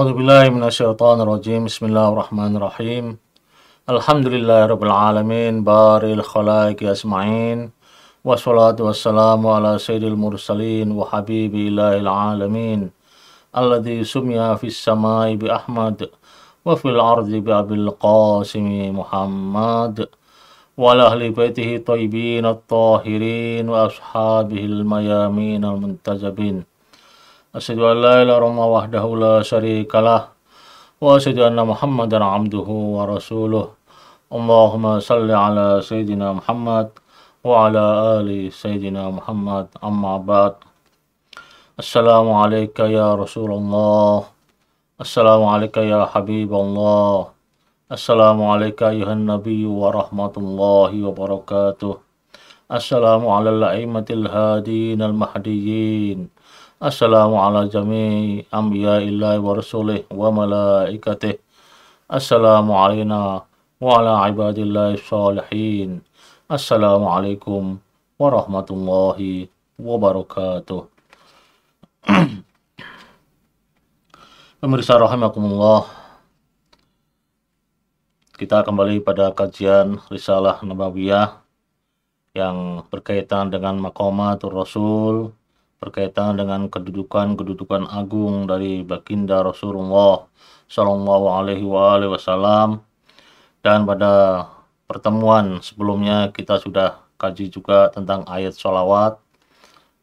أعوذ بالله من الشيطان الرجيم بسم الله الرحمن الرحيم الحمد لله رب العالمين باري الخلائق أجمعين والصلاة والسلام على سيد المرسلين وحبيب الله العالمين الذي سمي في السماء بأحمد وفي الأرض بأبي القاسم محمد وعلى أهل بيته الطيبين الطاهرين وأصحابه الميامين المنتجبين أشهد أن لا إله إلا الله وحده لا شريك له وأشهد أن محمدا عبده ورسوله اللهم صل على سيدنا محمد وعلى آل سيدنا محمد أما بعد السلام عليك يا رسول الله السلام عليك يا حبيب الله السلام عليك أيها النبي ورحمة الله وبركاته السلام على الأئمة الهادين المهديين Assalamu ala jami anbiya illahi wa rasulih wa malaikatih. Assalamu alayna wa ala ibadillahi salihin. Assalamualaikum warahmatullahi wabarakatuh. Pemirsa rahimakumullah. Kita kembali pada kajian Risalah Nabawiyah yang berkaitan dengan maqamatur Rasul berkaitan dengan kedudukan-kedudukan agung dari baginda Rasulullah Shallallahu Alaihi Wasallam dan pada pertemuan sebelumnya kita sudah kaji juga tentang ayat sholawat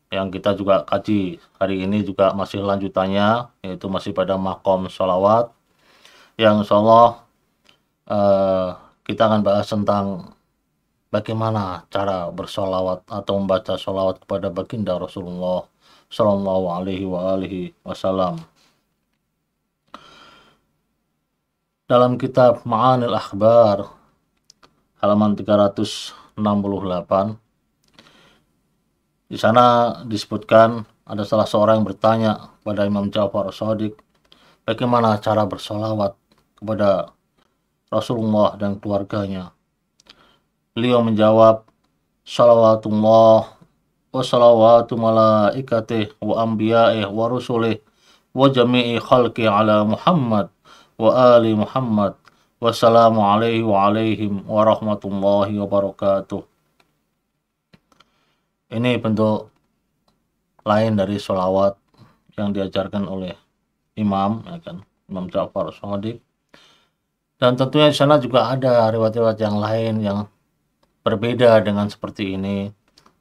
yang kita juga kaji hari ini juga masih lanjutannya yaitu masih pada makom sholawat yang insya Allah eh, kita akan bahas tentang bagaimana cara bersolawat atau membaca solawat kepada baginda Rasulullah Shallallahu Alaihi Wasallam. Dalam kitab Ma'anil Akhbar halaman 368 di sana disebutkan ada salah seorang yang bertanya kepada Imam Ja'far Sadiq bagaimana cara bersolawat kepada Rasulullah dan keluarganya Beliau menjawab, Salawatullah wa salawatu malaikatih wa anbiya'ih wa rusulih wa jami'i khalqi ala Muhammad wa ali Muhammad wassalamu alaihi wa alaihim wa rahmatullahi wa barakatuh. Ini bentuk lain dari sholawat yang diajarkan oleh imam, ya kan, Imam Ja'far Sadiq Dan tentunya di sana juga ada riwayat-riwayat yang lain yang berbeda dengan seperti ini.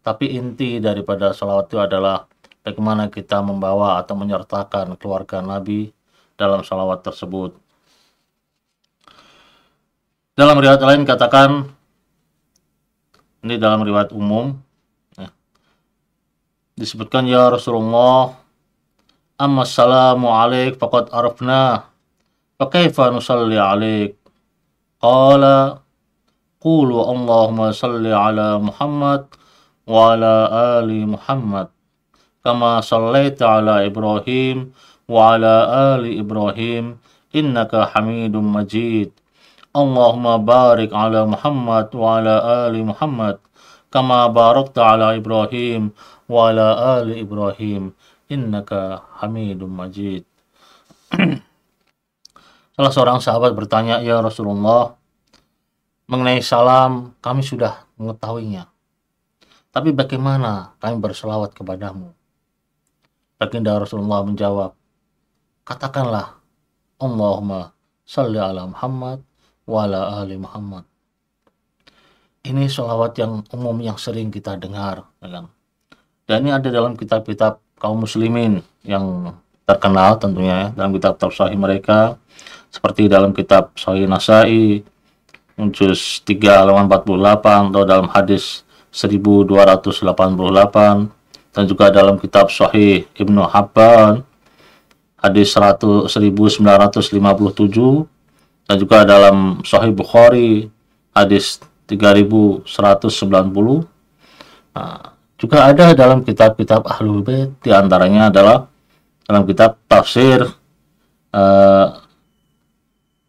Tapi inti daripada sholawat itu adalah bagaimana kita membawa atau menyertakan keluarga Nabi dalam sholawat tersebut. Dalam riwayat lain katakan, ini dalam riwayat umum, ya, disebutkan ya Rasulullah, amma salamu alaik faqad arafna, fa kaifa nusalli alaik? Qala Qulu Allahumma salli ala Muhammad wa ala ali Muhammad kama sallaita ala Ibrahim wa ala ali Ibrahim innaka Hamidum Majid. Allahumma barik ala Muhammad wa ala ali Muhammad kama barakta ala Ibrahim wa ala ali Ibrahim innaka Hamidum Majid. Salah seorang sahabat bertanya, "Ya Rasulullah, Mengenai salam, kami sudah mengetahuinya. Tapi bagaimana kami berselawat kepadamu? Baginda Rasulullah menjawab, Katakanlah, Allahumma salli ala Muhammad wa ala ali Muhammad. Ini sholawat yang umum yang sering kita dengar. Ya kan? Dan ini ada dalam kitab-kitab kaum muslimin yang terkenal tentunya ya, dalam kitab tafsir mereka seperti dalam kitab Sahih Nasai, Juz 3 halaman 48 atau dalam hadis 1288 dan juga dalam kitab Sahih Ibnu Hibban hadis 100, 1957 dan juga dalam Sahih Bukhari hadis 3190 nah, juga ada dalam kitab-kitab Ahlul Bait diantaranya adalah dalam kitab tafsir uh,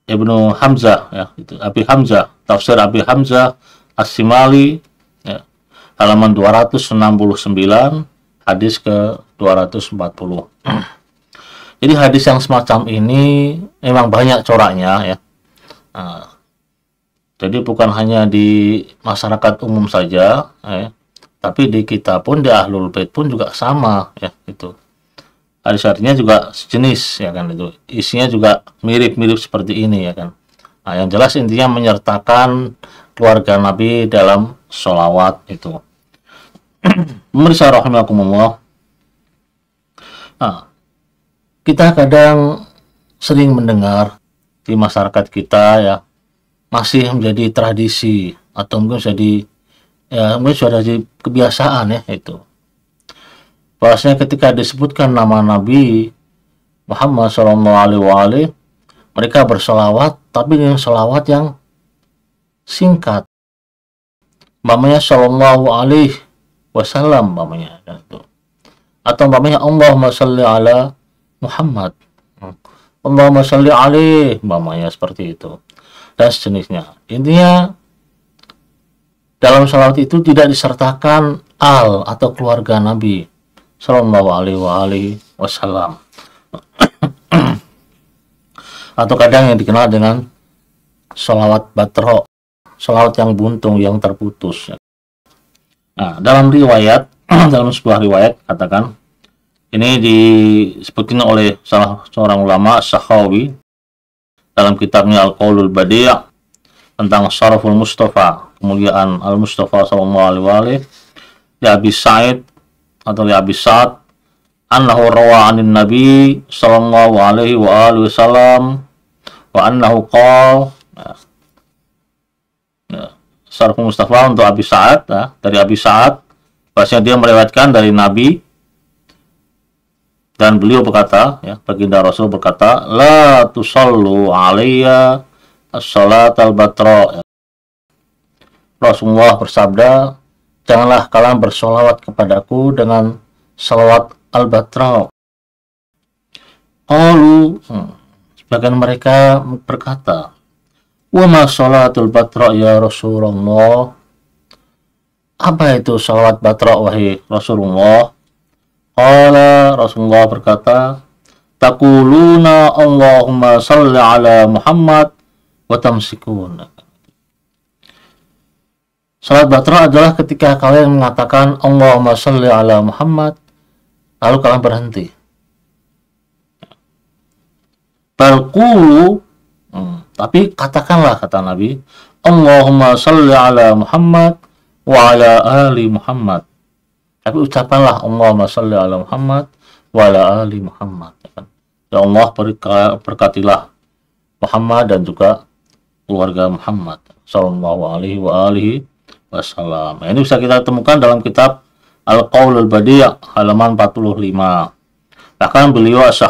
Ibnu Hamzah ya itu Abi Hamzah tafsir Abi Hamzah As-Simali ya, halaman 269 hadis ke 240 jadi hadis yang semacam ini memang banyak coraknya ya nah, jadi bukan hanya di masyarakat umum saja ya, tapi di kita pun di ahlul bait pun juga sama ya itu Arisarinya juga sejenis ya kan itu. Isinya juga mirip-mirip seperti ini ya kan. Nah, yang jelas intinya menyertakan keluarga Nabi dalam sholawat itu. Pemirsa rahimakumullah. Nah, kita kadang sering mendengar di masyarakat kita ya masih menjadi tradisi atau mungkin jadi ya mungkin sudah jadi kebiasaan ya itu bahasanya ketika disebutkan nama Nabi Muhammad SAW, mereka bersolawat, tapi dengan solawat yang singkat. Mamanya Shallallahu Alaihi Wasallam, mamanya kan itu. Atau mamanya Allahumma Salli ala Muhammad. Allahumma Salli Alaihi, mamanya seperti itu. Dan sejenisnya. Intinya, dalam salawat itu tidak disertakan al atau keluarga Nabi Sallallahu alaihi wa wasallam atau kadang yang dikenal dengan salawat batro salawat yang buntung yang terputus nah dalam riwayat dalam sebuah riwayat katakan ini disebutkan oleh salah seorang ulama Sahawi dalam kitabnya Al-Qaulul Badi' tentang Saraful Mustafa kemuliaan Al-Mustafa sallallahu alaihi wa alihi ya Abi Sa'id atau liabisat annahu rawa anin nabi sallallahu alaihi wa alihi wasallam wa annahu qal ya. ya. Sarfu Mustafa untuk Abi Sa'ad ya, dari Abi Sa'ad bahasanya dia melewatkan dari Nabi dan beliau berkata ya baginda Rasul berkata la tusallu alayya as-salat al-batra ya. Rasulullah bersabda janganlah kalian bersolawat kepadaku dengan salawat al batra Qalu, hmm, sebagian mereka berkata, Wa ma salatul batra ya Rasulullah? Apa itu salawat batra wahai Rasulullah? Qala Rasulullah berkata, Takuluna Allahumma salli ala Muhammad wa tamsikuna. Salat batrah adalah ketika kalian mengatakan Allahumma sholli ala Muhammad lalu kalian berhenti. Balkulu hmm, tapi katakanlah kata Nabi Allahumma sholli ala Muhammad wa ala ali Muhammad. Tapi ucapkanlah Allahumma sholli ala Muhammad wa ala ali Muhammad. Ya, kan? ya Allah berkatilah Muhammad dan juga keluarga Muhammad sallallahu alaihi wa alihi wasallam. Nah, ini bisa kita temukan dalam kitab Al-Qaulul Badi' halaman 45. Bahkan beliau as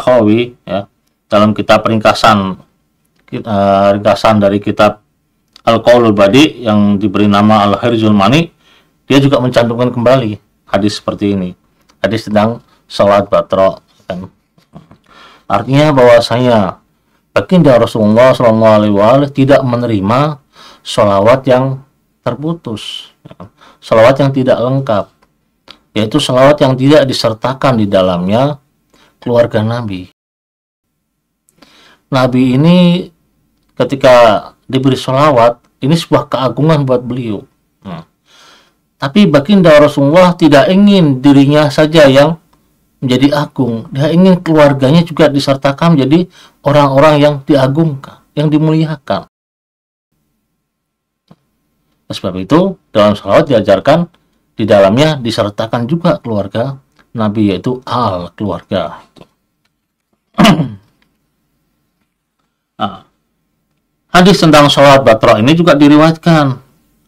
ya, dalam kitab ringkasan uh, ringkasan dari kitab Al-Qaulul Badi' yang diberi nama al hirjul Mani, dia juga mencantumkan kembali hadis seperti ini. Hadis tentang salat batra ya kan. Artinya bahwasanya baginda Rasulullah SAW tidak menerima sholawat yang terputus selawat yang tidak lengkap yaitu selawat yang tidak disertakan di dalamnya keluarga Nabi Nabi ini ketika diberi selawat ini sebuah keagungan buat beliau nah, tapi baginda Rasulullah tidak ingin dirinya saja yang menjadi agung dia ingin keluarganya juga disertakan menjadi orang-orang yang diagungkan yang dimuliakan Sebab itu dalam salawat diajarkan di dalamnya disertakan juga keluarga Nabi yaitu al keluarga. nah, hadis tentang sholat batra ini juga diriwatkan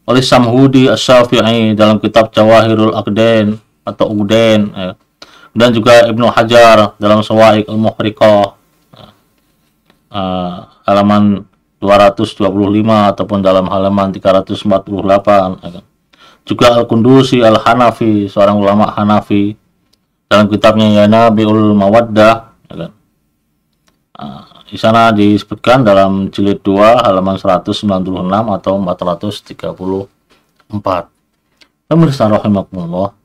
oleh Samhudi As-Syafi'i dalam kitab Jawahirul Akden atau Uden ya. dan juga Ibnu Hajar dalam Sawaik Al-Mukhriqah ya. ah, halaman 225 ataupun dalam halaman 348 ya kan? juga Al-Kundusi Al-Hanafi seorang ulama Hanafi dalam kitabnya Yanabiul Mawaddah ya kan? ah, di sana disebutkan dalam jilid 2 halaman 196 atau 434 pemirsa rahimakumullah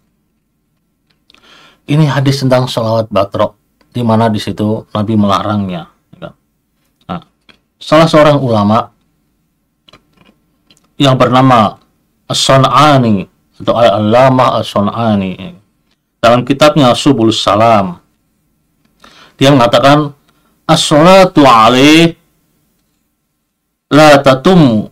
ini hadis tentang sholawat batrok di mana di situ Nabi melarangnya salah seorang ulama yang bernama as sunani atau Al-Allamah as sunani dalam kitabnya Subul Salam dia mengatakan as-salatu alaih la tatumu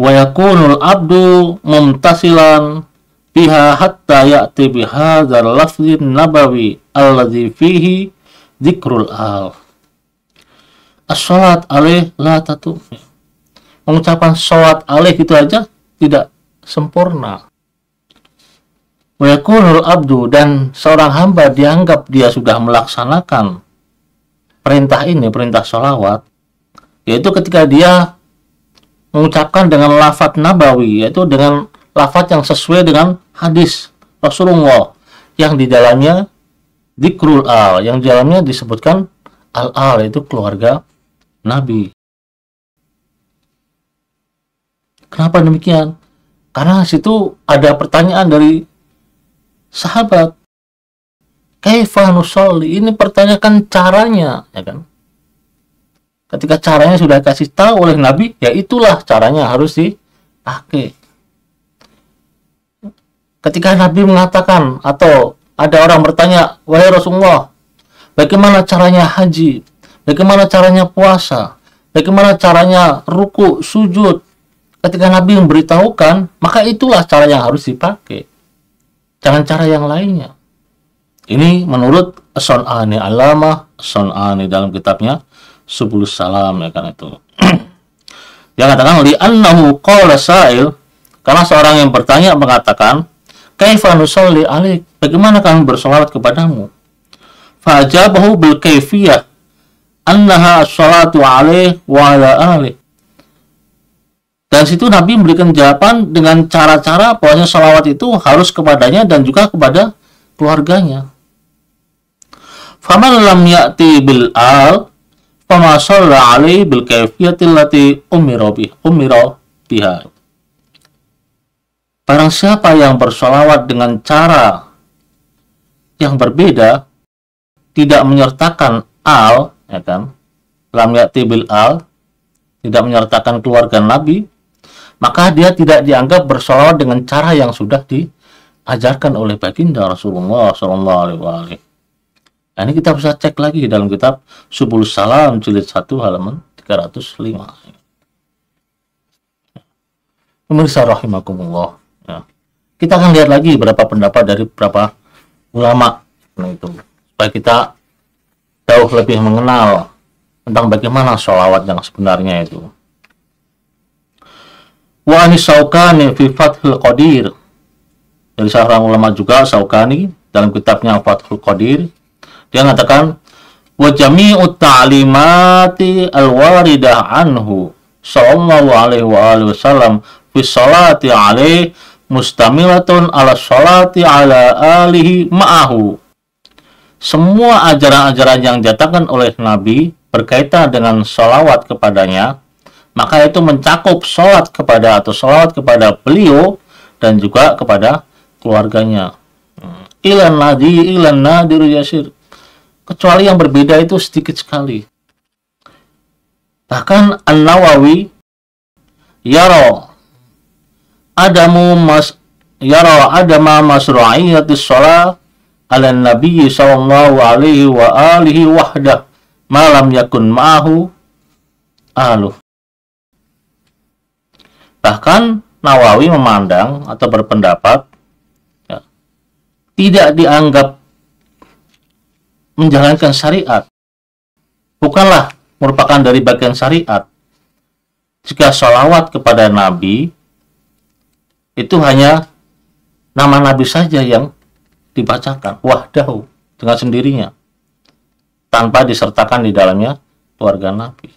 wa yakunul abdu mumtasilan biha hatta ya'ti bihadzal lafzin nabawi alladhi fihi dzikrul al as-salat alaih la tatu mengucapkan salat alaih itu aja tidak sempurna Wayakunul abdu dan seorang hamba dianggap dia sudah melaksanakan perintah ini, perintah sholawat, yaitu ketika dia mengucapkan dengan lafat nabawi, yaitu dengan lafat yang sesuai dengan hadis Rasulullah yang di dalamnya dikrul al, yang di dalamnya disebutkan al-al, yaitu keluarga Nabi. Kenapa demikian? Karena situ ada pertanyaan dari sahabat. Kaifa nusolli? Ini pertanyakan caranya, ya kan? Ketika caranya sudah kasih tahu oleh Nabi, ya itulah caranya harus dipakai. Ketika Nabi mengatakan atau ada orang bertanya, "Wahai Rasulullah, bagaimana caranya haji?" bagaimana caranya puasa, bagaimana caranya ruku, sujud. Ketika Nabi memberitahukan, maka itulah cara yang harus dipakai. Jangan cara yang lainnya. Ini menurut Son'ani Alamah, Son'ani dalam kitabnya Subuh Salam ya kan itu. Dia katakan li'annahu qawla sa'il karena seorang yang bertanya mengatakan, "Kaifa nusalli alik? Bagaimana kami bersolat kepadamu?" Fajabahu bil kaifiyah annaha salatu alaih wa ala alih. Dan situ Nabi memberikan jawaban dengan cara-cara bahwasanya salawat itu harus kepadanya dan juga kepada keluarganya. Faman lam ya'ti bil al fama shalla alaihi bil kayfiyati allati umira bi umira biha. Barang siapa yang bersolawat dengan cara yang berbeda, tidak menyertakan al ya kan lam yati bil al tidak menyertakan keluarga nabi maka dia tidak dianggap bersolawat dengan cara yang sudah diajarkan oleh baginda Rasulullah Shallallahu Alaihi Wasallam nah, ini kita bisa cek lagi dalam kitab Subul Salam jilid 1 halaman 305 pemirsa rahimakumullah ya. kita akan lihat lagi berapa pendapat dari berapa ulama nah, itu supaya kita jauh lebih mengenal tentang bagaimana sholawat yang sebenarnya itu. Wahni saukani fi fathul qadir. Dari seorang ulama juga saukani dalam kitabnya Fathul Qadir dia mengatakan wa jami'u ta'limati al-waridah anhu sallallahu alaihi wa alihi wasallam fi salati alaihi mustamilatun ala salati ala alihi ma'ahu semua ajaran-ajaran yang didatangkan oleh Nabi berkaitan dengan sholawat kepadanya, maka itu mencakup sholat kepada atau sholawat kepada beliau dan juga kepada keluarganya. Hmm. Ilan nadi, ilan nadiru yasir. Kecuali yang berbeda itu sedikit sekali. Bahkan An-Nawawi yaro adamu mas yaro adama masru'iyatis sholat ala Nabi sallallahu alaihi wa alihi wahda malam yakun ma'ahu aluh. Bahkan Nawawi memandang atau berpendapat ya, tidak dianggap menjalankan syariat bukanlah merupakan dari bagian syariat. Jika sholawat kepada Nabi itu hanya nama Nabi saja yang dibacakan wahdahu dengan sendirinya tanpa disertakan di dalamnya keluarga Nabi.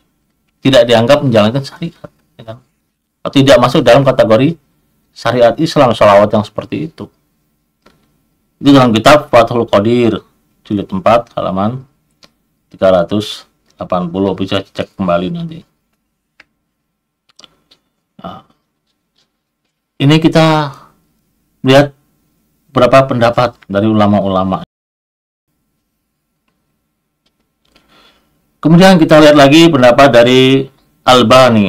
Tidak dianggap menjalankan syariat. Ya kan? Tidak masuk dalam kategori syariat Islam sholawat yang seperti itu. di dalam kitab Fathul Qadir, jilid 4, halaman 380. Bisa cek kembali nanti. Nah, ini kita lihat beberapa pendapat dari ulama-ulama. Kemudian kita lihat lagi pendapat dari Albani.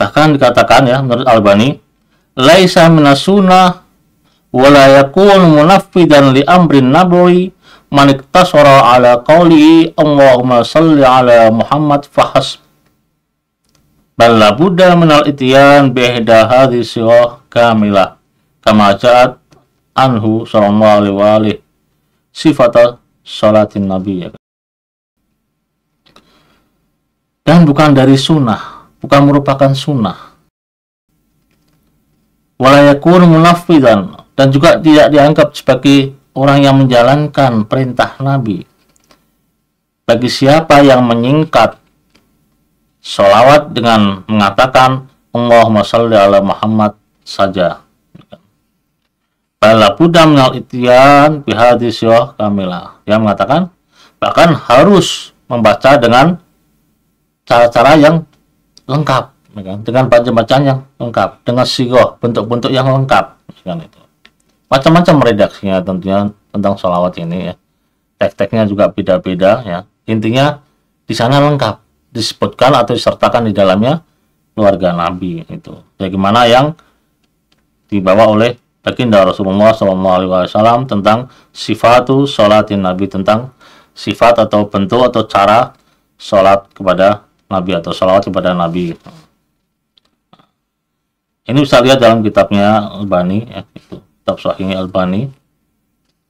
Bahkan dikatakan ya menurut Albani, laisa minasuna wala yakun dan li amrin nabawi man iktasara ala qawli Allahumma salli ala Muhammad fahas Bal la budda min al-ityan bi ihda kamilah kama ja'at anhu sallallahu alaihi sifat salatin nabi ya dan bukan dari sunnah bukan merupakan sunnah walayakun munafidan dan juga tidak dianggap sebagai orang yang menjalankan perintah nabi bagi siapa yang menyingkat sholawat dengan mengatakan Allahumma salli ala Muhammad saja Bala buddha nal itian pihadis yo ya kamila. yang mengatakan, bahkan harus membaca dengan cara-cara yang lengkap, dengan bacaan-bacaan yang lengkap, dengan sigoh, bentuk-bentuk yang lengkap. itu. Macam-macam redaksinya tentunya tentang sholawat ini ya. Tek-teknya juga beda-beda ya. Intinya di sana lengkap, disebutkan atau disertakan di dalamnya keluarga Nabi itu. Bagaimana yang dibawa oleh baginda Rasulullah SAW tentang sifatu sholatin Nabi tentang sifat atau bentuk atau cara sholat kepada Nabi atau sholawat kepada Nabi. Ini bisa lihat dalam kitabnya Albani, ya, itu, kitab Sahih Albani,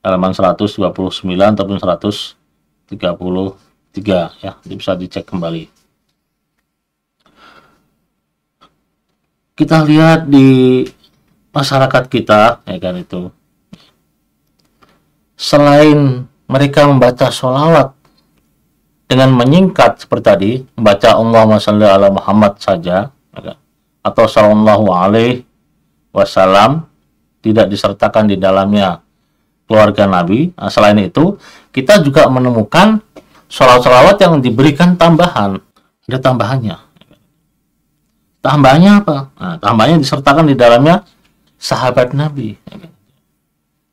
halaman 129 ataupun 133 ya, ini bisa dicek kembali. Kita lihat di masyarakat kita ya kan itu selain mereka membaca sholawat dengan menyingkat seperti tadi membaca Allahumma salli ala Muhammad saja ya kan? atau sallallahu alaihi wasallam tidak disertakan di dalamnya keluarga Nabi. Nah, selain itu, kita juga menemukan sholawat-sholawat yang diberikan tambahan. Ada tambahannya. Tambahannya apa? Nah, tambahannya disertakan di dalamnya sahabat Nabi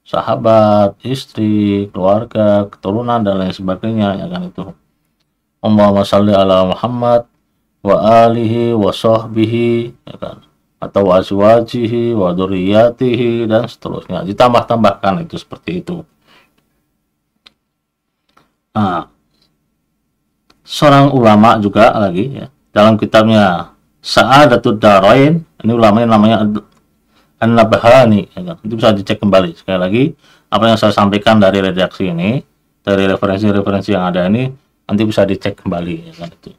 sahabat, istri, keluarga, keturunan dan lain sebagainya ya kan itu. Allahumma salli ala Muhammad wa alihi wa sahbihi ya kan atau azwajihi wa duriyatihi dan seterusnya. Ditambah-tambahkan itu seperti itu. Nah, seorang ulama juga lagi ya dalam kitabnya Sa'adatud Darain, ini ulama namanya An-Nabhani itu bisa dicek kembali sekali lagi apa yang saya sampaikan dari redaksi ini dari referensi-referensi yang ada ini nanti bisa dicek kembali ya kan itu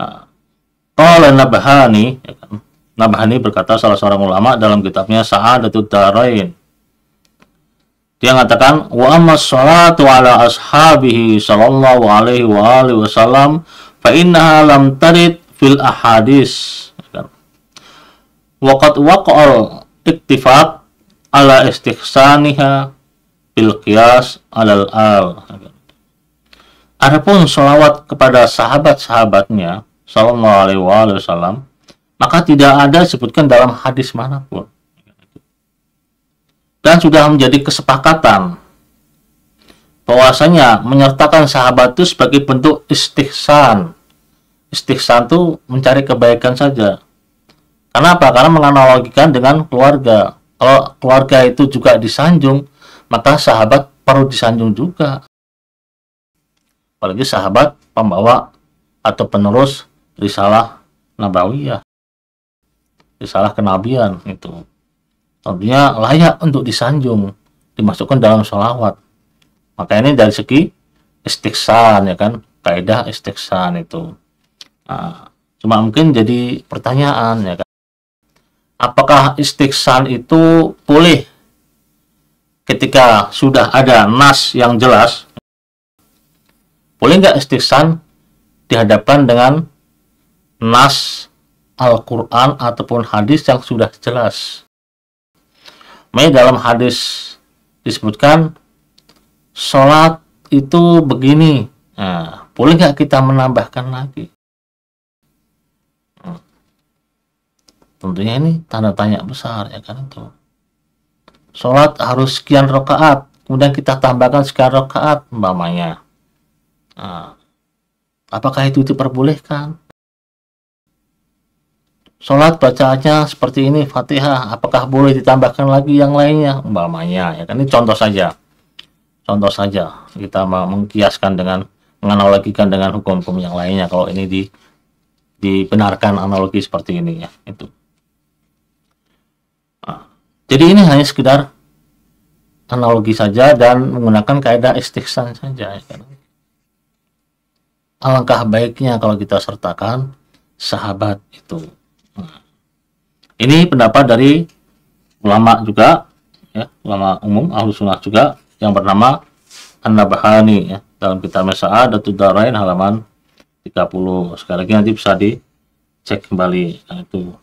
nah, Nabhani ya kan Nabhani berkata salah seorang ulama dalam kitabnya Sa'adatud Darain dia mengatakan wa amma ala ashabihi sallallahu alaihi wasallam fa innaha lam tarid fil ahadis waqad waqa'al ittifaq ala istihsaniha bil qiyas alal al. Adapun sholawat kepada sahabat-sahabatnya sallallahu alaihi wasallam maka tidak ada disebutkan dalam hadis manapun. Dan sudah menjadi kesepakatan bahwasanya menyertakan sahabat itu sebagai bentuk istihsan. Istihsan itu mencari kebaikan saja, karena apa? Karena menganalogikan dengan keluarga. Kalau keluarga itu juga disanjung, maka sahabat perlu disanjung juga. Apalagi sahabat pembawa atau penerus risalah nabawiyah. Risalah kenabian itu. Tentunya layak untuk disanjung, dimasukkan dalam sholawat. Maka ini dari segi istiksan ya kan, kaidah istiksan itu. Nah, cuma mungkin jadi pertanyaan ya kan apakah istiksan itu boleh ketika sudah ada nas yang jelas boleh nggak istiksan dihadapkan dengan nas Al-Quran ataupun hadis yang sudah jelas Mei dalam hadis disebutkan sholat itu begini nah, boleh nggak kita menambahkan lagi tentunya ini tanda tanya besar ya kan itu sholat harus sekian rakaat kemudian kita tambahkan sekian rakaat umpamanya nah, apakah itu diperbolehkan sholat bacaannya seperti ini fatihah apakah boleh ditambahkan lagi yang lainnya umpamanya ya kan ini contoh saja contoh saja kita mengkiaskan dengan menganalogikan dengan hukum-hukum yang lainnya kalau ini di dibenarkan analogi seperti ini ya itu jadi ini hanya sekedar analogi saja dan menggunakan kaidah istihsan saja. Ya kan? Alangkah baiknya kalau kita sertakan sahabat itu. Nah, ini pendapat dari ulama juga, ya, ulama umum ahlu sunnah juga yang bernama an Nabahani ya, dalam kitab Sa'adatud Darain halaman 30. Sekali lagi nanti bisa dicek kembali nah, itu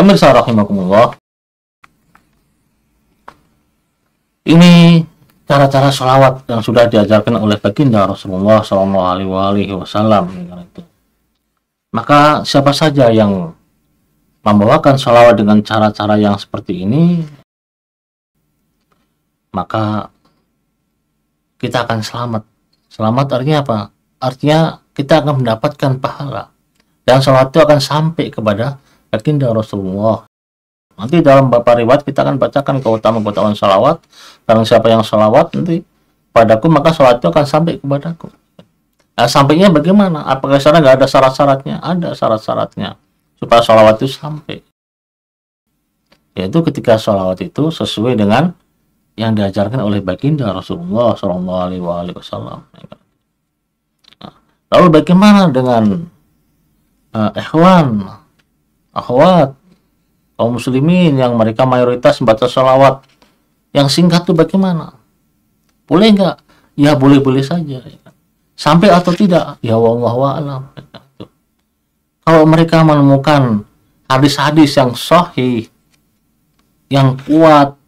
Pemirsa rahimakumullah. Ini cara-cara sholawat yang sudah diajarkan oleh baginda Rasulullah Shallallahu Alaihi Wasallam. Maka siapa saja yang membawakan sholawat dengan cara-cara yang seperti ini, maka kita akan selamat. Selamat artinya apa? Artinya kita akan mendapatkan pahala dan sholawat itu akan sampai kepada yakin dengan Rasulullah nanti dalam beberapa riwayat kita akan bacakan keutamaan-keutamaan salawat Karena siapa yang salawat nanti padaku maka salat itu akan sampai kepadaku nah, sampainya bagaimana apakah sana nggak ada syarat-syaratnya ada syarat-syaratnya supaya salawat itu sampai yaitu ketika salawat itu sesuai dengan yang diajarkan oleh baginda Rasulullah Shallallahu Alaihi Wasallam nah, lalu bagaimana dengan uh, ikhwan akhwat kaum muslimin yang mereka mayoritas membaca salawat yang singkat itu bagaimana boleh nggak ya boleh boleh saja ya. sampai atau tidak ya Allah alam ya. kalau mereka menemukan hadis-hadis yang sahih yang kuat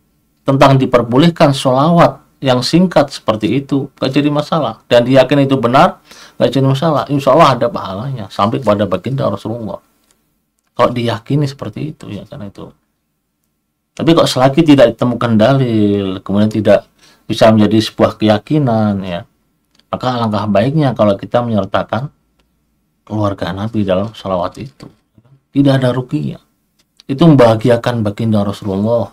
tentang diperbolehkan sholawat yang singkat seperti itu gak jadi masalah dan diyakini itu benar gak jadi masalah insya Allah ada pahalanya sampai kepada baginda Rasulullah kok diyakini seperti itu ya karena itu tapi kok selagi tidak ditemukan dalil kemudian tidak bisa menjadi sebuah keyakinan ya maka langkah baiknya kalau kita menyertakan keluarga Nabi dalam salawat itu tidak ada ruginya itu membahagiakan baginda Rasulullah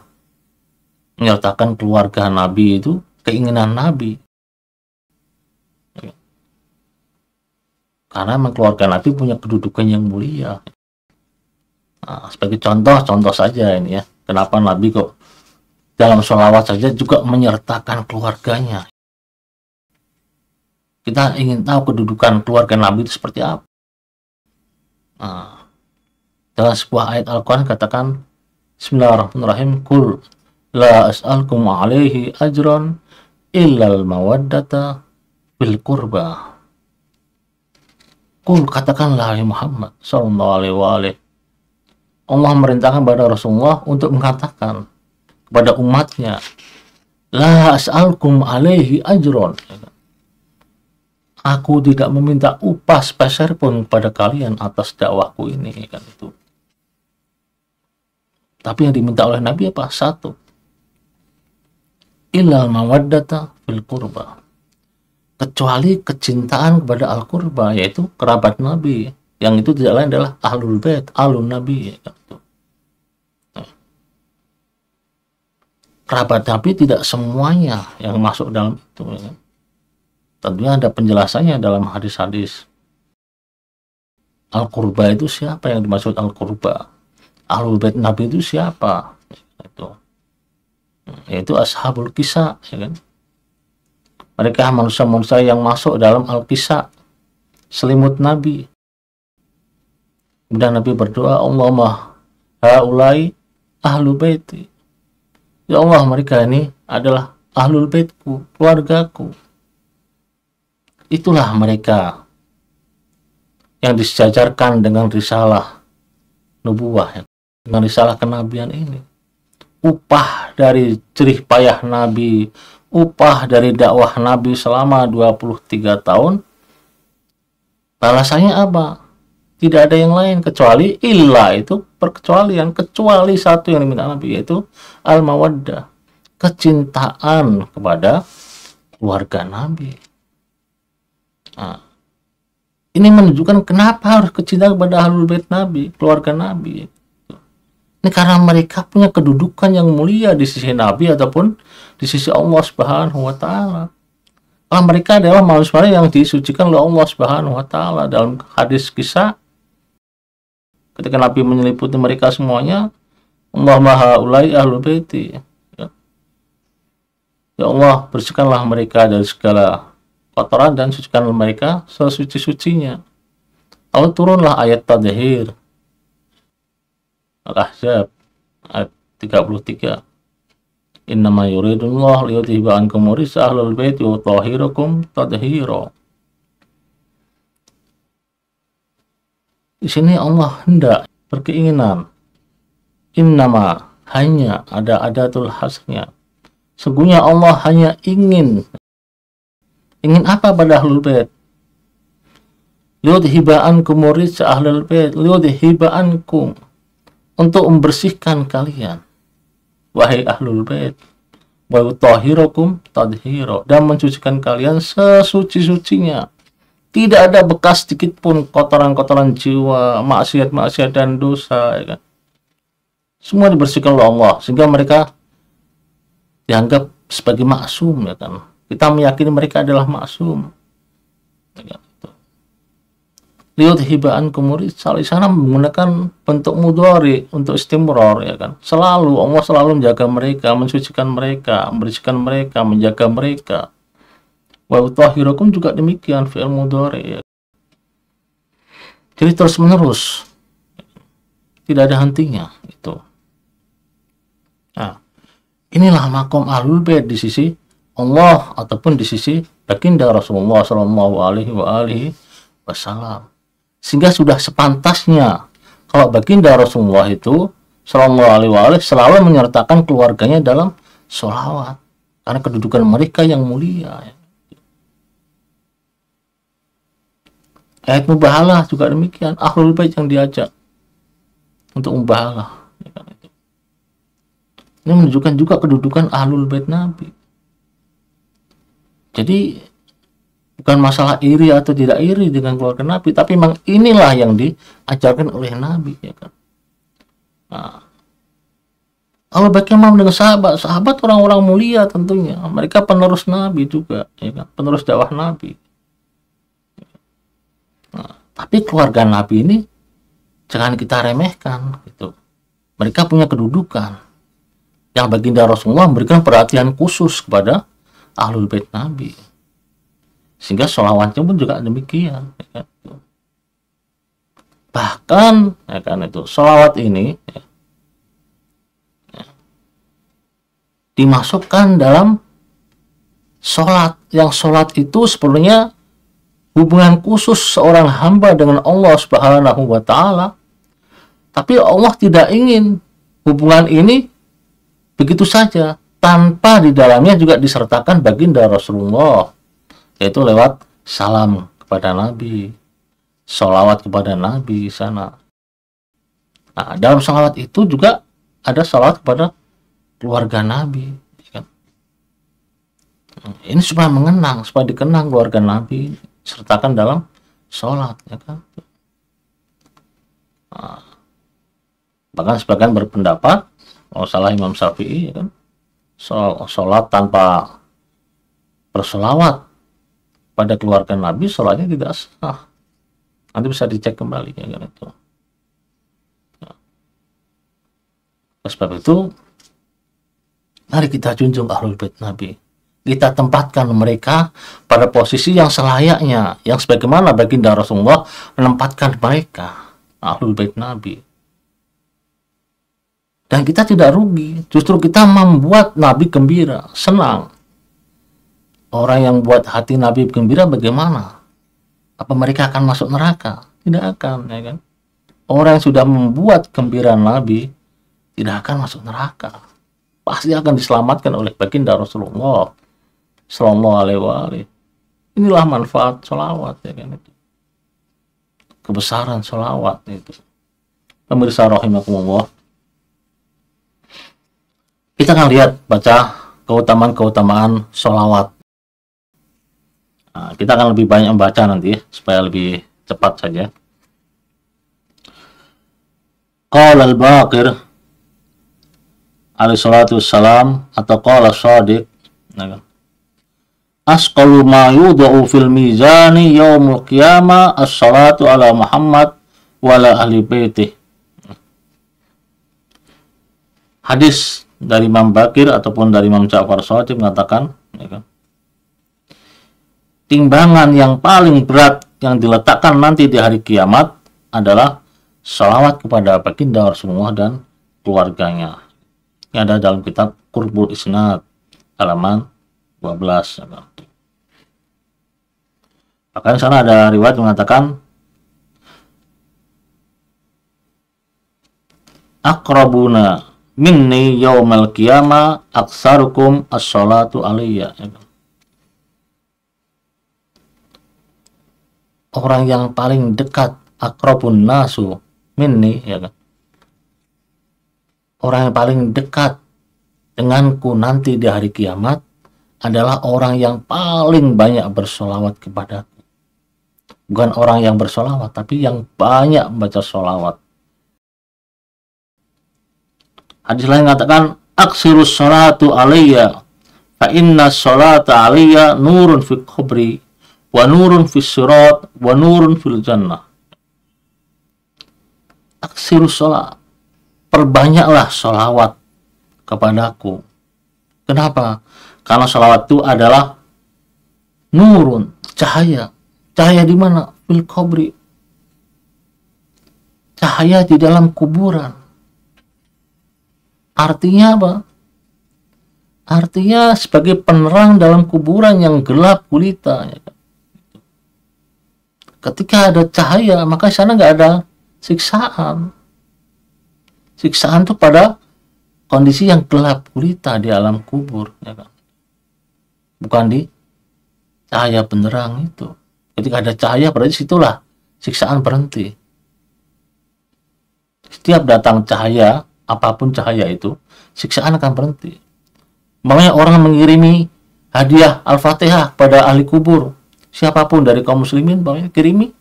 menyertakan keluarga Nabi itu keinginan Nabi ya. karena keluarga Nabi punya kedudukan yang mulia Nah, sebagai contoh, contoh saja ini ya. Kenapa Nabi kok dalam sholawat saja juga menyertakan keluarganya. Kita ingin tahu kedudukan keluarga Nabi itu seperti apa. Nah, dalam sebuah ayat Al-Quran katakan, Bismillahirrahmanirrahim, Kul la as'alkum alaihi ajron illal mawaddata bil kurba. Kul katakanlah Muhammad sallallahu alaihi wa Allah merintahkan kepada Rasulullah untuk mengatakan kepada umatnya la as'alkum alaihi ajron aku tidak meminta upah spesial pun kepada kalian atas dakwahku ini kan itu tapi yang diminta oleh Nabi apa satu ilal mawaddata fil kurba kecuali kecintaan kepada al-kurba yaitu kerabat Nabi yang itu tidak lain adalah ahlul bait, alun nabi. Ya, gitu. ya. Kerabat nabi tidak semuanya yang masuk dalam itu. Ya kan. Tentunya ada penjelasannya dalam hadis-hadis. Al-Qurba itu siapa yang dimaksud Al-Qurba? Ahlul bait nabi itu siapa? Itu. Yaitu ashabul kisah, ya kan? Mereka manusia-manusia yang masuk dalam al-kisah, selimut nabi, Kemudian Nabi berdoa, Allahumma haulai ahlu baiti. Ya Allah, mereka ini adalah ahlul baitku, keluargaku. Itulah mereka yang disejajarkan dengan risalah nubuah, dengan risalah kenabian ini. Upah dari cerih payah Nabi, upah dari dakwah Nabi selama 23 tahun, balasannya apa? tidak ada yang lain kecuali ilah itu perkecualian kecuali satu yang diminta Nabi yaitu al mawaddah kecintaan kepada keluarga Nabi. Nah, ini menunjukkan kenapa harus kecintaan kepada halul bait Nabi, keluarga Nabi. Ini karena mereka punya kedudukan yang mulia di sisi Nabi ataupun di sisi Allah Subhanahu wa taala. mereka adalah manusia yang disucikan oleh Allah Subhanahu wa taala dalam hadis kisah ketika Nabi menyeliputi mereka semuanya Allah maha ulai ahlu baiti ya. ya. Allah bersihkanlah mereka dari segala kotoran dan sucikanlah mereka sesuci-sucinya lalu turunlah ayat tadhir Al-Ahzab ayat 33 Innama yuridullah liyudhiba ankum urisa ahlul baiti wa tahirakum tadhira Di sini Allah hendak berkeinginan. Innama hanya ada adatul hasnya. Sungguhnya Allah hanya ingin. Ingin apa pada ahlul bait? Liut hibaankum murid ahlul bait. Liut hibaankum. Untuk membersihkan kalian. Wahai ahlul bait. Wa tahhirukum tadhira Dan mencucikan kalian sesuci-sucinya tidak ada bekas sedikit pun kotoran-kotoran jiwa, maksiat-maksiat dan dosa, ya kan? Semua dibersihkan oleh Allah sehingga mereka dianggap sebagai maksum, ya kan? Kita meyakini mereka adalah maksum. Ya hibahan hibaan kemurid, sana menggunakan bentuk mudori untuk istimror ya kan selalu Allah selalu menjaga mereka mensucikan mereka membersihkan mereka menjaga mereka wa utahhirukum juga demikian fi'il mudhari ya. jadi terus menerus tidak ada hentinya itu nah inilah makom ahlul bait di sisi Allah ataupun di sisi baginda Rasulullah Shallallahu Alaihi wa alihi Wasallam sehingga sudah sepantasnya kalau baginda Rasulullah itu Shallallahu Alaihi wa alihi, selalu menyertakan keluarganya dalam sholawat karena kedudukan mereka yang mulia ya. ayat mubahalah juga demikian akhlul bait yang diajak untuk mubahalah ini menunjukkan juga kedudukan ahlul bait nabi jadi bukan masalah iri atau tidak iri dengan keluarga nabi tapi memang inilah yang diajarkan oleh nabi ya kan nah, Allah Bakar dengan sahabat, sahabat orang-orang mulia tentunya. Mereka penerus Nabi juga, ya kan? penerus dakwah Nabi. Tapi keluarga Nabi ini jangan kita remehkan gitu. Mereka punya kedudukan yang baginda Rasulullah memberikan perhatian khusus kepada ahlul bait Nabi. Sehingga sholawatnya pun juga demikian. Ya, kan, gitu. Bahkan ya kan itu sholawat ini ya, ya, dimasukkan dalam sholat yang sholat itu sepenuhnya hubungan khusus seorang hamba dengan Allah Subhanahu wa taala. Tapi Allah tidak ingin hubungan ini begitu saja tanpa di dalamnya juga disertakan baginda Rasulullah yaitu lewat salam kepada Nabi, sholawat kepada Nabi sana. Nah, dalam sholawat itu juga ada sholawat kepada keluarga Nabi. Ya kan? Ini supaya mengenang, supaya dikenang keluarga Nabi sertakan dalam sholat ya kan nah, bahkan sebagian berpendapat oh salah Imam Syafi'i ya kan sholat tanpa bersolawat pada keluarga Nabi sholatnya tidak sah nanti bisa dicek kembali ya kan itu nah. sebab itu mari kita junjung ahlul bait Nabi kita tempatkan mereka pada posisi yang selayaknya, yang sebagaimana baginda Rasulullah menempatkan mereka, ahlul bait Nabi. Dan kita tidak rugi, justru kita membuat Nabi gembira, senang. Orang yang buat hati Nabi gembira bagaimana? Apa mereka akan masuk neraka? Tidak akan, ya kan? Orang yang sudah membuat gembira Nabi tidak akan masuk neraka. Pasti akan diselamatkan oleh baginda Rasulullah Sallallahu alaihi wa Inilah manfaat sholawat ya kan itu. Kebesaran sholawat itu. Pemirsa rahimakumullah. Kita akan lihat baca keutamaan-keutamaan sholawat. Nah, kita akan lebih banyak membaca nanti supaya lebih cepat saja. Qala al-Baqir alaihi salatu wassalam atau qala sadiq. Nah, kan? asqalu ma yudau fil mizani yaumul qiyamah as-salatu ala Muhammad ala ahli baitih. Hadis dari Imam Bakir ataupun dari Imam Ja'far Shadiq mengatakan ya kan, timbangan yang paling berat yang diletakkan nanti di hari kiamat adalah salawat kepada baginda Rasulullah dan keluarganya. Ini ada dalam kitab Qurbul Isnad halaman 12 ya, Bahkan sana ada riwayat mengatakan akrabuna minni yaumal qiyamah aksarukum as-salatu aliyah ya, orang yang paling dekat akrabun nasu minni ya kan orang yang paling dekat denganku nanti di hari kiamat adalah orang yang paling banyak bersolawat kepadaku. Bukan orang yang bersolawat, tapi yang banyak baca solawat. Hadis lain mengatakan, Aksirus salatu alaiya, fa inna salata alaiya nurun fi kubri, wa nurun fi surat wa nurun fil jannah. Aksirus salat, perbanyaklah solawat kepadaku. Kenapa? Karena salawat itu adalah nurun, cahaya. Cahaya di mana? Fil kubri. Cahaya di dalam kuburan. Artinya apa? Artinya sebagai penerang dalam kuburan yang gelap gulita. Ya kan? Ketika ada cahaya, maka di sana nggak ada siksaan. Siksaan itu pada kondisi yang gelap gulita di alam kubur. Ya kan? bukan di cahaya penerang itu ketika ada cahaya berarti situlah siksaan berhenti setiap datang cahaya apapun cahaya itu siksaan akan berhenti makanya orang mengirimi hadiah al-fatihah pada ahli kubur siapapun dari kaum muslimin makanya kirimi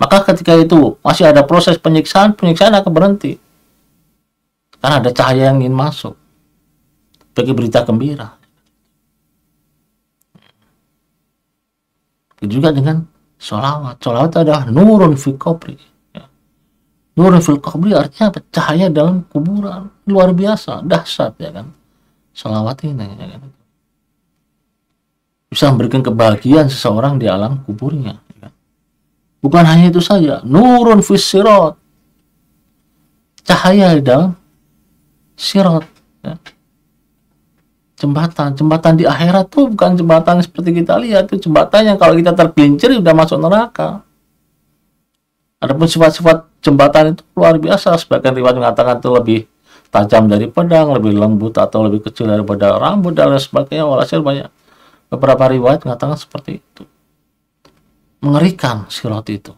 maka ketika itu masih ada proses penyiksaan penyiksaan akan berhenti karena ada cahaya yang ingin masuk bagi berita gembira juga dengan sholawat sholawat adalah nurun fi kubri ya. nurun fi kubri artinya apa? cahaya dalam kuburan luar biasa dahsyat ya kan sholawat ini ya kan? bisa memberikan kebahagiaan seseorang di alam kuburnya ya kan? bukan hanya itu saja nurun fi sirot cahaya dalam sirot ya jembatan jembatan di akhirat tuh bukan jembatan seperti kita lihat tuh jembatan yang kalau kita terpincir udah masuk neraka adapun sifat-sifat jembatan itu luar biasa sebagian riwayat mengatakan itu lebih tajam dari pedang lebih lembut atau lebih kecil daripada rambut dan lain sebagainya walhasil banyak beberapa riwayat mengatakan seperti itu mengerikan sirot itu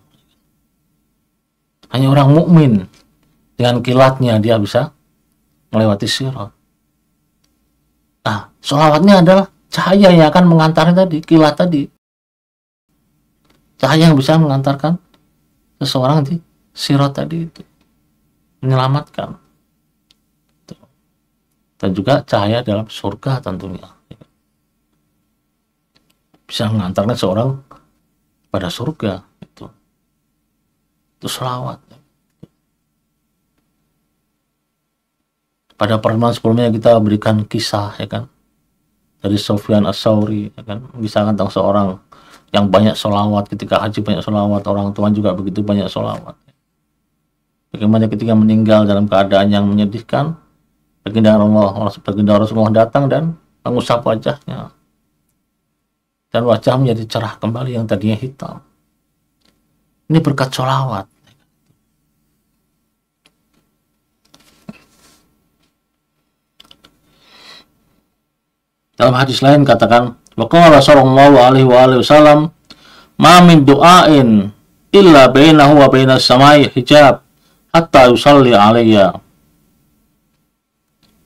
hanya orang mukmin dengan kilatnya dia bisa melewati sirot. Nah, sholawatnya adalah cahaya yang akan mengantarnya tadi, kilat tadi. Cahaya yang bisa mengantarkan seseorang di sirot tadi itu. Menyelamatkan. Dan juga cahaya dalam surga tentunya. Bisa mengantarkan seorang pada surga. Itu, itu sholawat. pada pertemuan sebelumnya kita berikan kisah ya kan dari Sofyan Asauri ya kan misalkan tentang seorang yang banyak solawat ketika haji banyak solawat orang tua juga begitu banyak solawat bagaimana ketika meninggal dalam keadaan yang menyedihkan baginda Allah baginda Rasulullah datang dan mengusap wajahnya dan wajah menjadi cerah kembali yang tadinya hitam ini berkat solawat Dalam hadis lain katakan, Waqala sallallahu alaihi wa alaihi wasallam, Ma min du'ain illa bainahu wa bainas samai hijab hatta yusalli alaiya.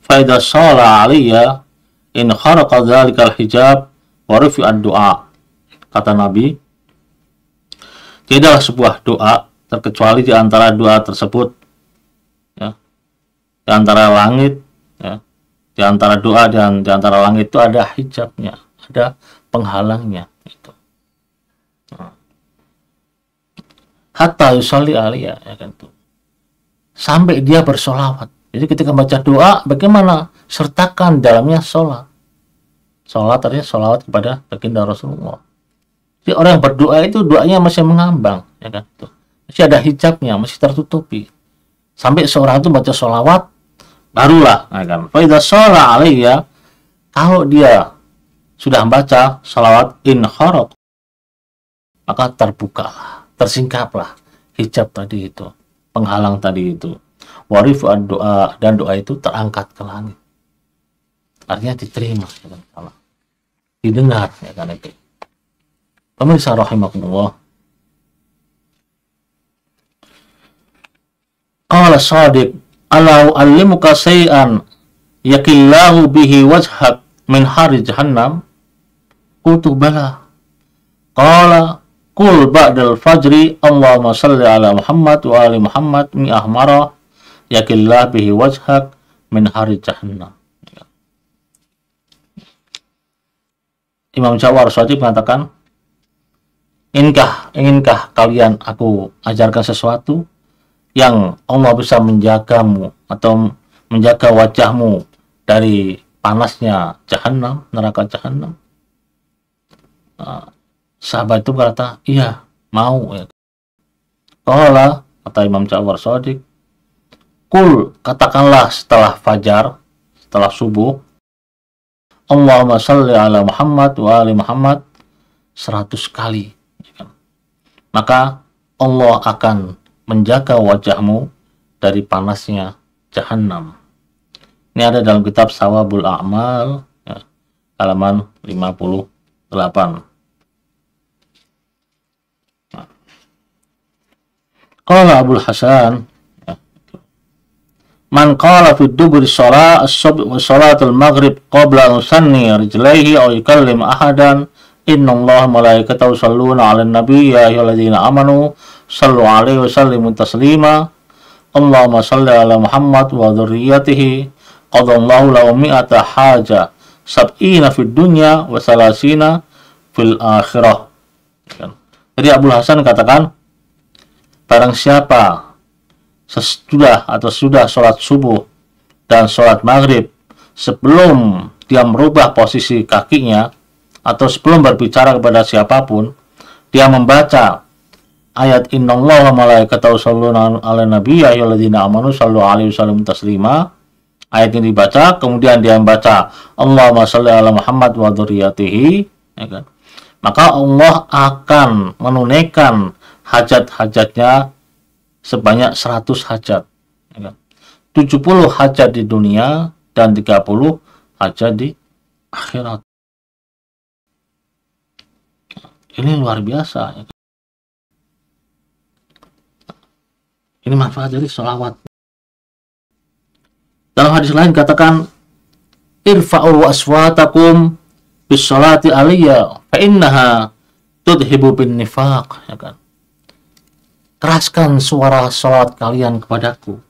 Faida sala alaiya in kharaqa dhalikal hijab wa an doa Kata Nabi, tidaklah sebuah doa terkecuali di antara doa tersebut ya, di antara langit ya, di antara doa dan di antara langit itu ada hijabnya, ada penghalangnya. itu. Nah. Hatta yusolli ya kan tuh. Sampai dia bersolawat. Jadi ketika baca doa, bagaimana? Sertakan dalamnya sholat. Sholat artinya sholawat kepada baginda Rasulullah. Jadi orang yang berdoa itu doanya masih mengambang, ya kan? Tuh. Masih ada hijabnya, masih tertutupi. Sampai seorang itu baca sholawat, barulah ah, kan faida sholat ya, kalau dia sudah membaca salawat in khorok maka terbukalah tersingkaplah hijab tadi itu penghalang tadi itu warif doa dan doa itu terangkat ke langit artinya diterima ya kan, Allah. didengar ya kan itu pemirsa rahimakumullah Allah sadiq ala u'allimuka syai'an yakillahu bihi wajhak min hari jahannam kultu bala qala kul ba'dal fajri Allahumma salli ala Muhammad wa ali Muhammad mi ahmara yakillahu bihi wajhak min hari jahannam Imam Jawar Suati mengatakan, Inkah, inginkah kalian aku ajarkan sesuatu? yang Allah bisa menjagamu atau menjaga wajahmu dari panasnya jahanam, neraka jahanam? Nah, sahabat itu berkata, iya, mau. Kola, ya. kata Imam Jawar sodik Kul, katakanlah setelah fajar, setelah subuh, Allahumma salli ala Muhammad wa ali Muhammad seratus kali. Maka Allah akan menjaga wajahmu dari panasnya jahanam. Ini ada dalam kitab Sawabul A'mal ya, halaman 58. Nah. Qala Hasan ya, Man qala fi dubri salat as-subh wa salatul maghrib qabla an yusanni rijlaihi aw yukallim ahadan innallaha malaikatahu yusalluna 'alan nabiyyi ya ayyuhalladzina amanu sallu alaihi wa sallimu taslima Allahumma salli ala Muhammad wa dhuriyatihi qadallahu lahu mi'ata haja sab'ina fid dunya wa salasina fil akhirah jadi Abu Hasan katakan barang siapa sesudah atau sudah sholat subuh dan sholat maghrib sebelum dia merubah posisi kakinya atau sebelum berbicara kepada siapapun dia membaca ayat innallaha malaikatahu shalluna 'alan nabiy ya ayyuhalladzina amanu sallu 'alaihi wasallam taslima ayat ini dibaca kemudian dia membaca Allahumma shalli ala Muhammad wa dzurriyyatihi ya kan maka Allah akan menunaikan hajat-hajatnya sebanyak 100 hajat ya kan? 70 hajat di dunia dan 30 hajat di akhirat ini luar biasa ya kan? Ini manfaat dari sholawat. Dalam hadis lain katakan irfa'u aswatakum bis salati aliyya fa innaha tudhibu bin nifaq ya kan keraskan suara sholat kalian kepadaku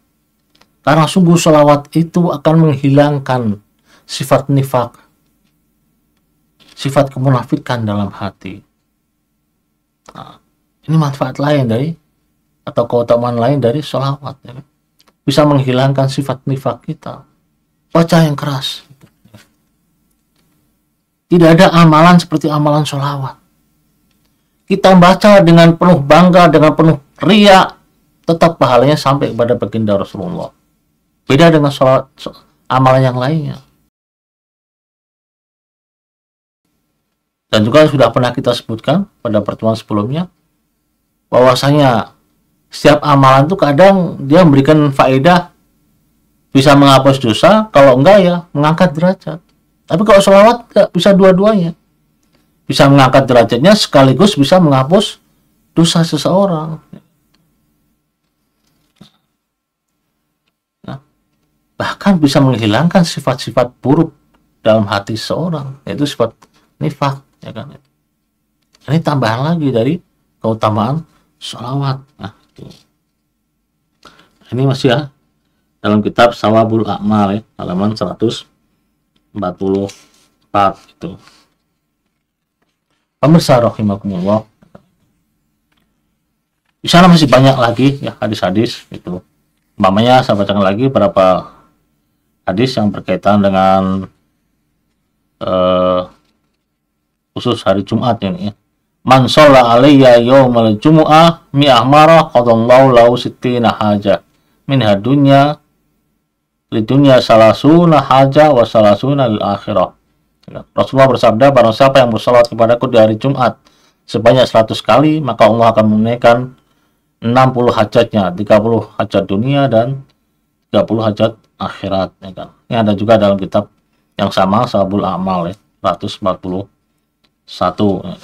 karena sungguh sholawat itu akan menghilangkan sifat nifak sifat kemunafikan dalam hati nah, ini manfaat lain dari atau keutamaan lain dari sholawat ya kan? bisa menghilangkan sifat nifak kita baca yang keras tidak ada amalan seperti amalan sholawat kita baca dengan penuh bangga dengan penuh ria tetap pahalanya sampai kepada baginda Rasulullah beda dengan sholat amalan yang lainnya dan juga sudah pernah kita sebutkan pada pertemuan sebelumnya bahwasanya setiap amalan tuh kadang dia memberikan faedah bisa menghapus dosa, kalau enggak ya mengangkat derajat. Tapi kalau sholawat enggak bisa dua-duanya. Bisa mengangkat derajatnya sekaligus bisa menghapus dosa seseorang. Nah, bahkan bisa menghilangkan sifat-sifat buruk dalam hati seseorang. yaitu sifat nifak, ya kan? Ini tambahan lagi dari keutamaan sholawat. Nah, Gitu. Ini masih ya dalam kitab Sawabul Akmal ya, halaman 144 itu. Pemirsa rahimakumullah. Di sana masih banyak lagi ya hadis-hadis itu. Mamanya saya bacakan lagi berapa hadis yang berkaitan dengan eh, khusus hari Jumat ini ya. Man sholla alayya yawmal jumu'ah mi'ah marah qadallahu lahu sittina haja min hadunya lidunya salasuna haja wa salasuna lil akhirah. Ya, Rasulullah bersabda, barang siapa yang bersolat kepadaku di hari Jumat sebanyak 100 kali, maka Allah akan menunaikan 60 hajatnya, 30 hajat dunia dan 30 hajat akhirat. Ya kan? Ini ada juga dalam kitab yang sama, Sabul Amal ya, 141. Ya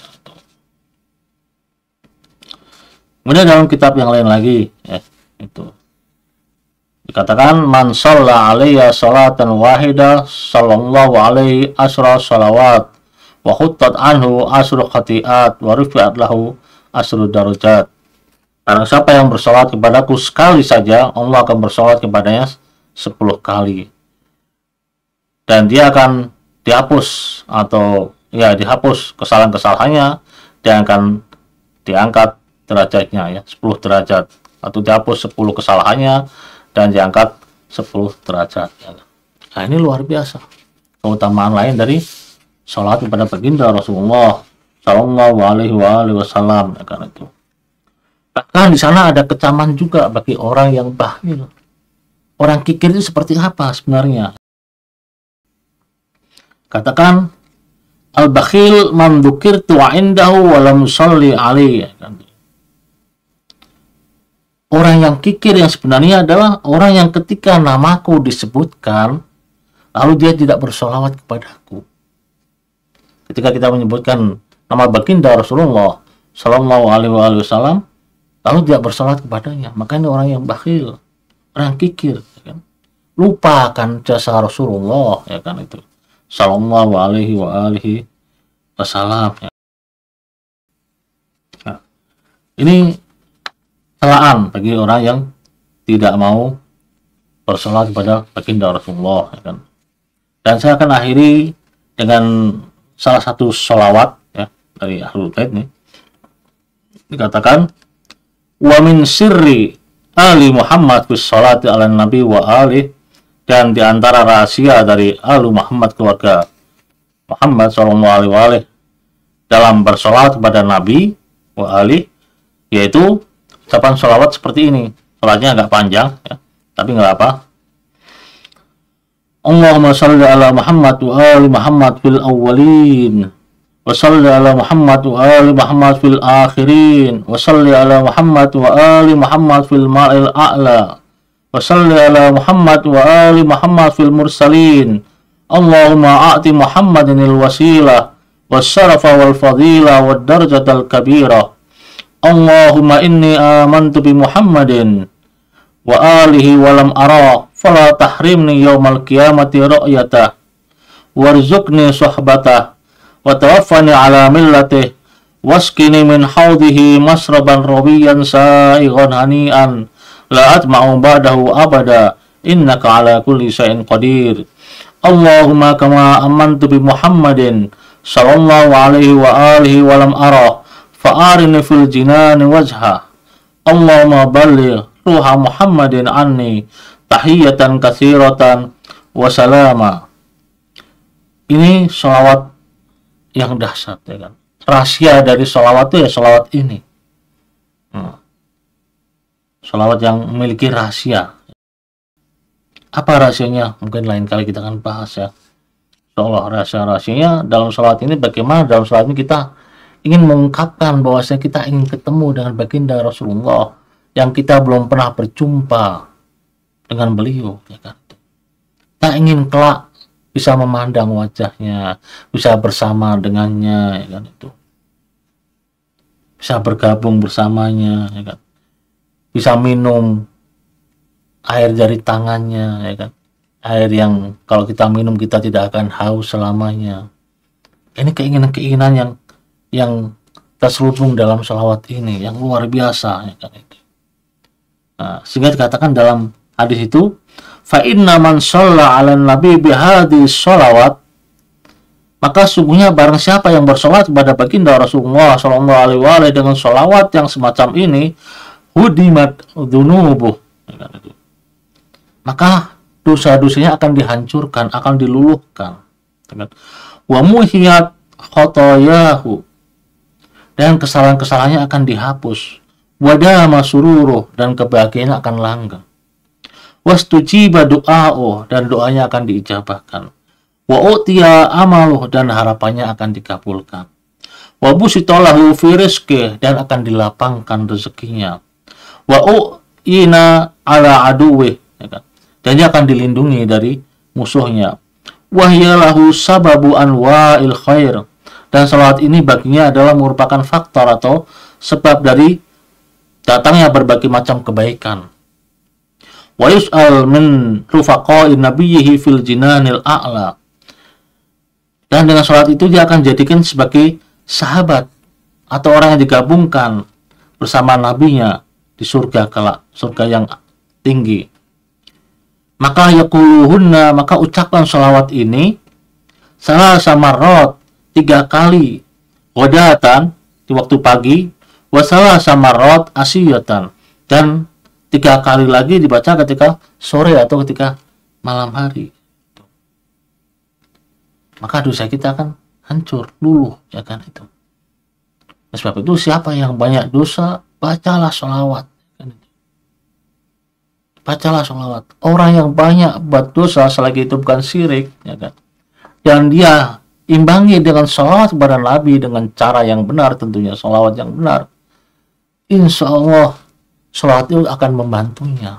kemudian dalam kitab yang lain lagi ya itu dikatakan man shalla alayya salatan wahida sallallahu alaihi asra salawat wa khuttat anhu asru khati'at wa rufi'at lahu asru darujat karena siapa yang bersolat kepadaku sekali saja Allah akan bersolat kepadanya sepuluh kali dan dia akan dihapus atau ya dihapus kesalahan-kesalahannya dia akan diangkat derajatnya ya 10 derajat atau dihapus 10 kesalahannya dan diangkat 10 derajat nah ini luar biasa keutamaan lain dari sholat kepada baginda Rasulullah Shallallahu Alaihi Wasallam ya, karena itu bahkan di sana ada kecaman juga bagi orang yang bahil. orang kikir itu seperti apa sebenarnya katakan al bakhil mandukir tuain wa indahu wa lam alaihi ya kan. Orang yang kikir yang sebenarnya adalah orang yang ketika namaku disebutkan, lalu dia tidak bersolawat kepadaku. Ketika kita menyebutkan nama baginda Rasulullah Sallallahu Alaihi Wasallam, lalu tidak bersolat kepadanya, Maka ini orang yang bakhil, orang yang kikir, ya kan? lupa akan jasa Rasulullah, ya kan itu. Shallallahu Alaihi wa alihi Wasallam. Ya. Nah, ini celaan bagi orang yang tidak mau bersolat kepada baginda Rasulullah ya kan. Dan saya akan akhiri dengan salah satu solawat ya dari Ahlul Bait nih. Dikatakan wa min sirri ali Muhammad fi salati ala nabi wa ali dan di antara rahasia dari alu Muhammad keluarga Muhammad sallallahu alaihi wasallam dalam bersolat kepada nabi wa ali yaitu ucapan sholawat seperti ini sholatnya agak panjang ya. tapi nggak apa Allahumma salli ala Muhammad wa ali Muhammad fil awwalin wa salli ala Muhammad wa ali Muhammad fil akhirin wa salli ala Muhammad wa ali Muhammad fil ma'il a'la wa salli ala Muhammad wa ali Muhammad fil mursalin Allahumma a'ti Muhammadin al-wasilah wa syarafa wal fadilah wa al kabirah Allahumma inni amantu bi Muhammadin wa alihi wa lam ara fala tahrimni yaumal qiyamati yata warzuqni sohbatah wa tawaffani ala millati waskini min haudihi masraban rawiyan sa'igan hani'an la atma'u ba'dahu abada innaka ala kulli sa'in qadir Allahumma kama amantu bi Muhammadin sallallahu alaihi wa alihi walam arah فأرني في الجنان وجهه اللهم بلغ روح محمد عني تحية كثيرة wasalama. Ini sholawat yang dahsyat ya kan. Rahasia dari sholawat itu ya sholawat ini. Hmm. Sholawat yang memiliki rahasia. Apa rahasianya? Mungkin lain kali kita akan bahas ya. Allah rahasia-rahasianya dalam sholawat ini bagaimana dalam sholawat ini kita ingin mengungkapkan bahwasanya kita ingin ketemu dengan baginda Rasulullah yang kita belum pernah berjumpa dengan beliau ya kan kita ingin kelak bisa memandang wajahnya bisa bersama dengannya ya kan itu bisa bergabung bersamanya ya kan bisa minum air dari tangannya ya kan air yang kalau kita minum kita tidak akan haus selamanya ini keinginan-keinginan yang yang terselubung dalam salawat ini yang luar biasa ya kan nah, sehingga dikatakan dalam hadis itu fa inna man sholla ala nabi bihadi salawat maka sungguhnya barang siapa yang bersolat kepada baginda Rasulullah Shallallahu Alaihi Wasallam dengan solawat yang semacam ini, hudimat dunubuh. Ya kan, maka dosa-dosanya akan dihancurkan, akan diluluhkan. Ya kan. Wa muhiyat khotoyahu dan kesalahan-kesalahannya akan dihapus. Wadama sururuh dan kebahagiaan akan langgeng. Wastujiba doa'o dan doanya akan diijabahkan. Wa amaluh dan harapannya akan dikabulkan. Wa busitolahu firiske dan akan dilapangkan rezekinya. Wa u'ina ala aduwih ya kan? dan dia akan dilindungi dari musuhnya. Wahyalahu sababu anwa'il khair dan sholawat ini baginya adalah merupakan faktor atau sebab dari datangnya berbagai macam kebaikan. Wa yus'al min rufaqa'i nabiyhi fil jinanil a'la. Dan dengan sholat itu dia akan jadikan sebagai sahabat atau orang yang digabungkan bersama nabinya di surga kelak, surga yang tinggi. Maka yakuluhunna, maka ucapkan sholawat ini salah samarot tiga kali. Wadatan di waktu pagi, wasalah sama rot asiyatan dan tiga kali lagi dibaca ketika sore atau ketika malam hari. Maka dosa kita akan hancur dulu, ya kan itu. Nah, sebab itu siapa yang banyak dosa, bacalah sholawat. Bacalah sholawat. Orang yang banyak buat dosa selagi itu bukan syirik, ya kan. Dan dia imbangi dengan sholawat kepada Nabi dengan cara yang benar tentunya sholawat yang benar insya Allah sholawat itu akan membantunya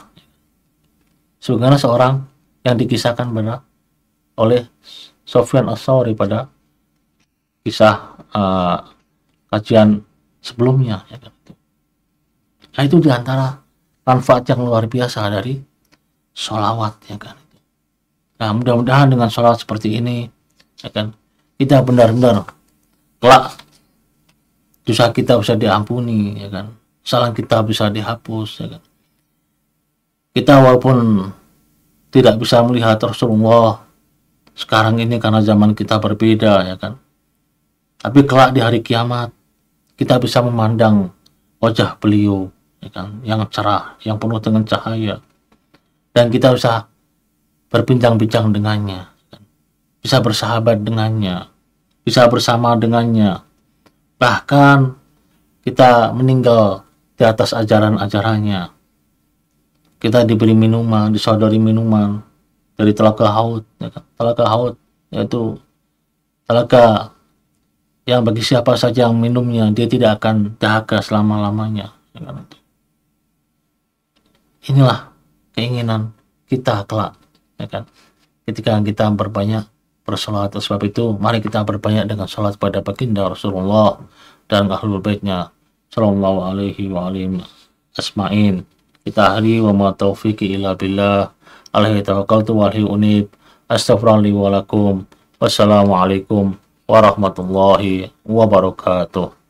sebenarnya seorang yang dikisahkan benar oleh Sofyan as pada kisah uh, kajian sebelumnya ya itu. Kan. Nah itu diantara manfaat yang luar biasa dari sholawat ya kan Nah mudah-mudahan dengan sholawat seperti ini ya kan, kita benar-benar kelak dosa kita bisa diampuni ya kan salah kita bisa dihapus ya kan kita walaupun tidak bisa melihat Rasulullah sekarang ini karena zaman kita berbeda ya kan tapi kelak di hari kiamat kita bisa memandang wajah beliau ya kan yang cerah yang penuh dengan cahaya dan kita bisa berbincang-bincang dengannya bisa bersahabat dengannya, bisa bersama dengannya. Bahkan kita meninggal di atas ajaran-ajarannya. Kita diberi minuman, disodori minuman dari telaga haut, ya kan? telaga haut yaitu telaga yang bagi siapa saja yang minumnya dia tidak akan dahaga selama-lamanya. Ya kan? Inilah keinginan kita kelak, ya kan? Ketika kita berbanyak bersolat. Sebab itu, mari kita berbanyak dengan salat pada baginda Rasulullah dan ahlul baitnya. Sallallahu alaihi wa alim asma'in. Kita hari wa ma taufiqi ila billah. Alaihi tawakkaltu wa alaihi unib. wassalamu Wassalamualaikum warahmatullahi wabarakatuh.